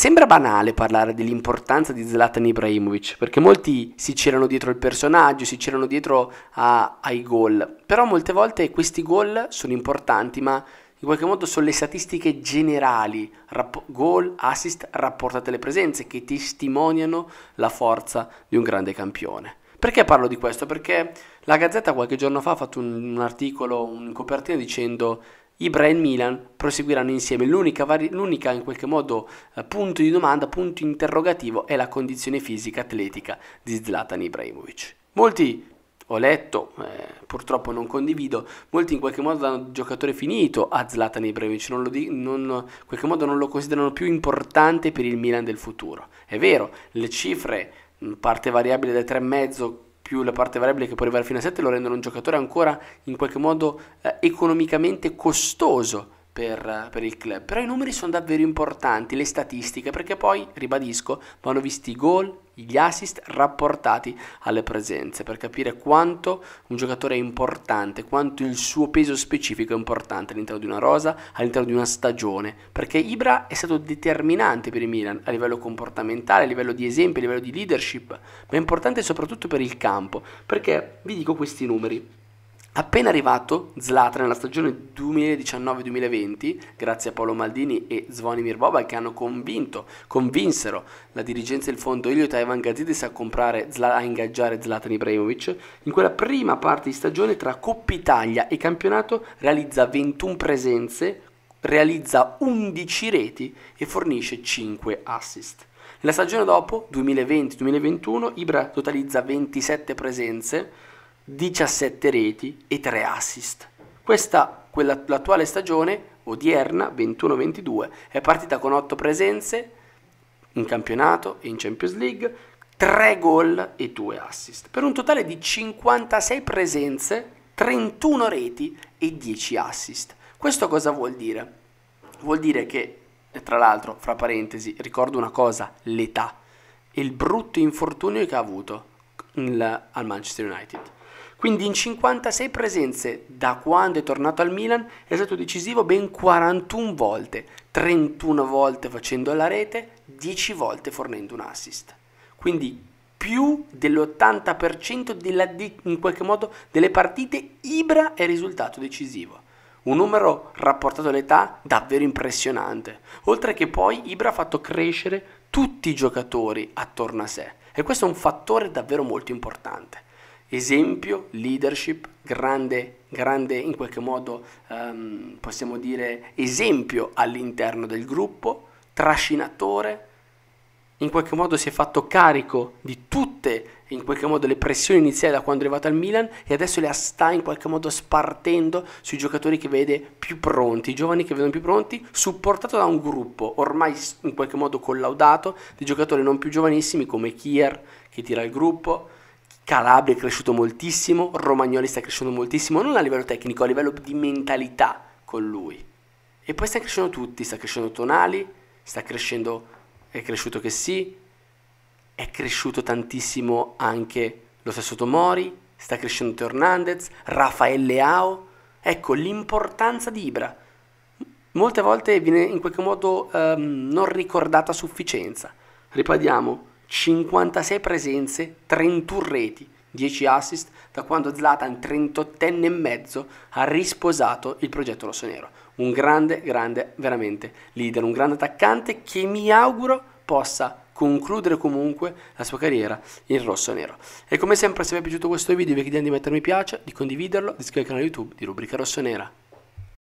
Sembra banale parlare dell'importanza di Zlatan Ibrahimovic, perché molti si c'erano dietro il personaggio, si c'erano dietro a, ai gol, però molte volte questi gol sono importanti, ma in qualche modo sono le statistiche generali, rap- gol, assist, rapportate alle presenze, che testimoniano la forza di un grande campione. Perché parlo di questo? Perché la Gazzetta qualche giorno fa ha fatto un, un articolo, un copertino dicendo Ibra e Milan proseguiranno insieme. L'unica, vari- l'unica in qualche modo eh, punto di domanda, punto interrogativo è la condizione fisica atletica di Zlatan Ibrahimovic. Molti ho letto, eh, purtroppo non condivido, molti in qualche modo danno giocatore finito a Zlatan Ibrahimovic, non, di, non in qualche modo non lo considerano più importante per il Milan del futuro. È vero, le cifre, parte variabile da 3,5 più la parte variabile che può arrivare fino a 7 lo rendono un giocatore ancora in qualche modo eh, economicamente costoso per, per, il club. Però i numeri sono davvero importanti, le statistiche, perché poi, ribadisco, vanno visti i gol, gli assist rapportati alle presenze, per capire quanto un giocatore è importante, quanto il suo peso specifico è importante all'interno di una rosa, all'interno di una stagione, perché Ibra è stato determinante per il Milan a livello comportamentale, a livello di esempio, a livello di leadership, ma è importante soprattutto per il campo, perché vi dico questi numeri. Appena arrivato, Zlatan nella stagione 2019-2020, grazie a Paolo Maldini e Zvonimir Boba che hanno convinto, convinsero la dirigenza e il fondo Elio Taiwan Gazidis a, comprare, a ingaggiare Zlatan Ibrahimovic, in quella prima parte di stagione tra Coppa Italia e campionato realizza 21 presenze, realizza 11 reti e fornisce 5 assist. Nella stagione dopo, 2020-2021, Ibra totalizza 27 presenze, 17 reti e 3 assist. Questa, quella, l'attuale stagione, odierna, 21-22, è partita con 8 presenze in campionato e in Champions League, 3 gol e 2 assist, per un totale di 56 presenze, 31 reti e 10 assist. Questo cosa vuol dire? Vuol dire che, tra l'altro, fra parentesi, ricordo una cosa, l'età e il brutto infortunio che ha avuto al Manchester United quindi in 56 presenze da quando è tornato al Milan è stato decisivo ben 41 volte, 31 volte facendo la rete, 10 volte fornendo un assist. Quindi più dell'80% della, in qualche modo delle partite Ibra è risultato decisivo. Un numero rapportato all'età davvero impressionante. Oltre che poi Ibra ha fatto crescere tutti i giocatori attorno a sé. E questo è un fattore davvero molto importante esempio, leadership, grande, grande in qualche modo um, possiamo dire esempio all'interno del gruppo, trascinatore, in qualche modo si è fatto carico di tutte in qualche modo le pressioni iniziali da quando è arrivato al Milan e adesso le sta in qualche modo spartendo sui giocatori che vede più pronti, i giovani che vedono più pronti, supportato da un gruppo ormai in qualche modo collaudato di giocatori non più giovanissimi come Kier che tira il gruppo, Calabria è cresciuto moltissimo, Romagnoli sta crescendo moltissimo, non a livello tecnico, a livello di mentalità con lui. E poi sta crescendo tutti, sta crescendo Tonali, sta crescendo, è cresciuto che sì, è cresciuto tantissimo anche lo stesso Tomori, sta crescendo Teo Hernandez, Raffaele Ao. ecco l'importanza di Ibra. Molte volte viene in qualche modo um, non ricordata a sufficienza. Ripadiamo, 56 presenze, 31 reti, 10 assist da quando Zlatan, 38enne e mezzo, ha risposato il progetto rossonero. Un grande, grande, veramente leader, un grande attaccante che mi auguro possa concludere comunque la sua carriera in rosso-nero. E come sempre se vi è piaciuto questo video vi chiediamo di mettere mi piace, di condividerlo, di iscrivervi al canale YouTube di Rubrica Rosso-Nera.